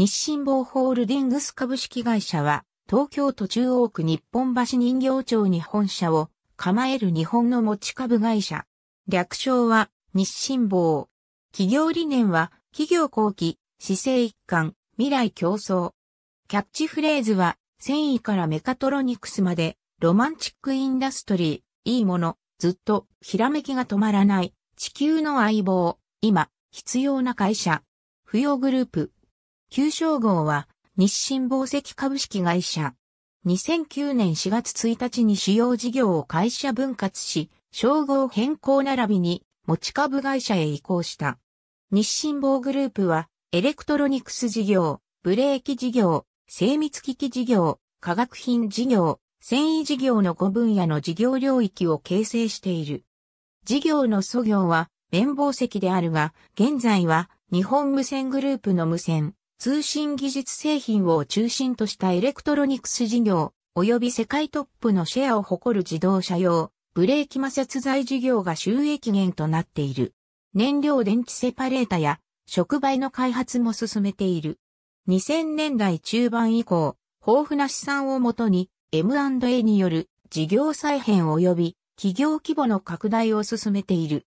日清坊ホールディングス株式会社は、東京都中央区日本橋人形町に本社を構える日本の持ち株会社。略称は日清坊。企業理念は企業後期、姿勢一貫、未来競争。キャッチフレーズは繊維からメカトロニクスまでロマンチックインダストリー、いいもの、ずっと、ひらめきが止まらない、地球の相棒、今、必要な会社。扶養グループ。旧称号は日清宝石株式会社。2009年4月1日に主要事業を会社分割し、称号変更並びに持ち株会社へ移行した。日清宝グループは、エレクトロニクス事業、ブレーキ事業、精密機器事業、化学品事業、繊維事業の5分野の事業領域を形成している。事業の素業は綿宝石であるが、現在は日本無線グループの無線、通信技術製品を中心としたエレクトロニクス事業、及び世界トップのシェアを誇る自動車用、ブレーキ摩擦材事業が収益源となっている。燃料電池セパレータや触媒の開発も進めている。2000年代中盤以降、豊富な資産をもとに M&A による事業再編及び企業規模の拡大を進めている。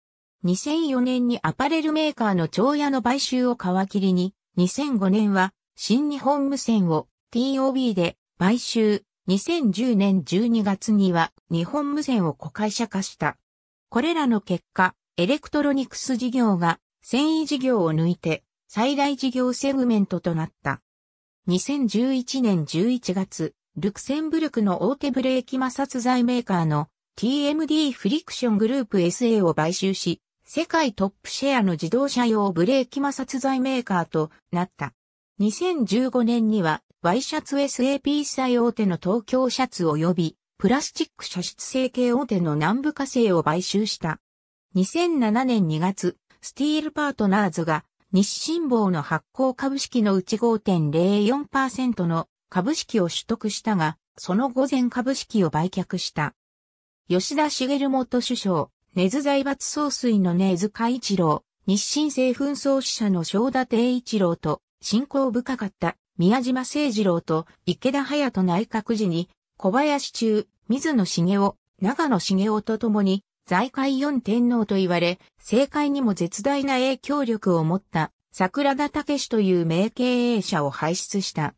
2004年にアパレルメーカーの長屋の買収を皮切りに、2005年は新日本無線を TOB で買収。2010年12月には日本無線を子会社化した。これらの結果、エレクトロニクス事業が繊維事業を抜いて最大事業セグメントとなった。2011年11月、ルクセンブルクの大手ブレーキ摩擦材メーカーの TMD フリクショングループ SA を買収し、世界トップシェアの自動車用ブレーキ摩擦材メーカーとなった。2015年には、ワイシャツ SAP 最大手の東京シャツ及び、プラスチック射出成形大手の南部化成を買収した。2007年2月、スティールパートナーズが日清坊の発行株式のうち5.04%の株式を取得したが、その後全株式を売却した。吉田茂元首相、根津財閥総帥の根津海一郎、日清製粉創始者の正田定一郎と、信仰深かった宮島誠二郎と池田隼人内閣時に、小林中、水野茂雄、長野茂雄と共に、財界四天皇と言われ、政界にも絶大な影響力を持った桜田武史という名経営者を輩出した。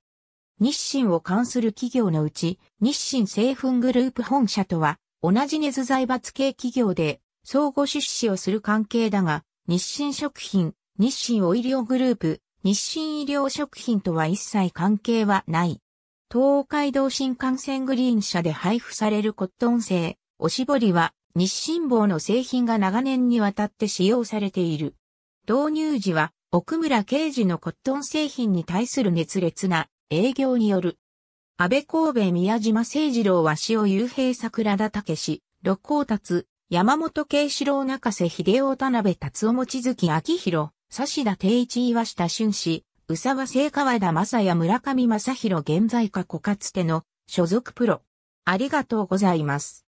日清を関する企業のうち、日清製粉グループ本社とは、同じ根津財閥系企業で、相互出資をする関係だが、日清食品、日清お医療グループ、日清医療食品とは一切関係はない。東海道新幹線グリーン車で配布されるコットン製、おしぼりは日清棒の製品が長年にわたって使用されている。導入時は奥村刑事のコットン製品に対する熱烈な営業による。安倍神戸宮島誠二郎は塩雄平桜田武氏、六甲達、山本慶四郎中瀬秀夫田辺達夫望月明宏、指田定一岩下俊氏、宇沢聖川田正也村上正宏現在か去かつての所属プロ。ありがとうございます。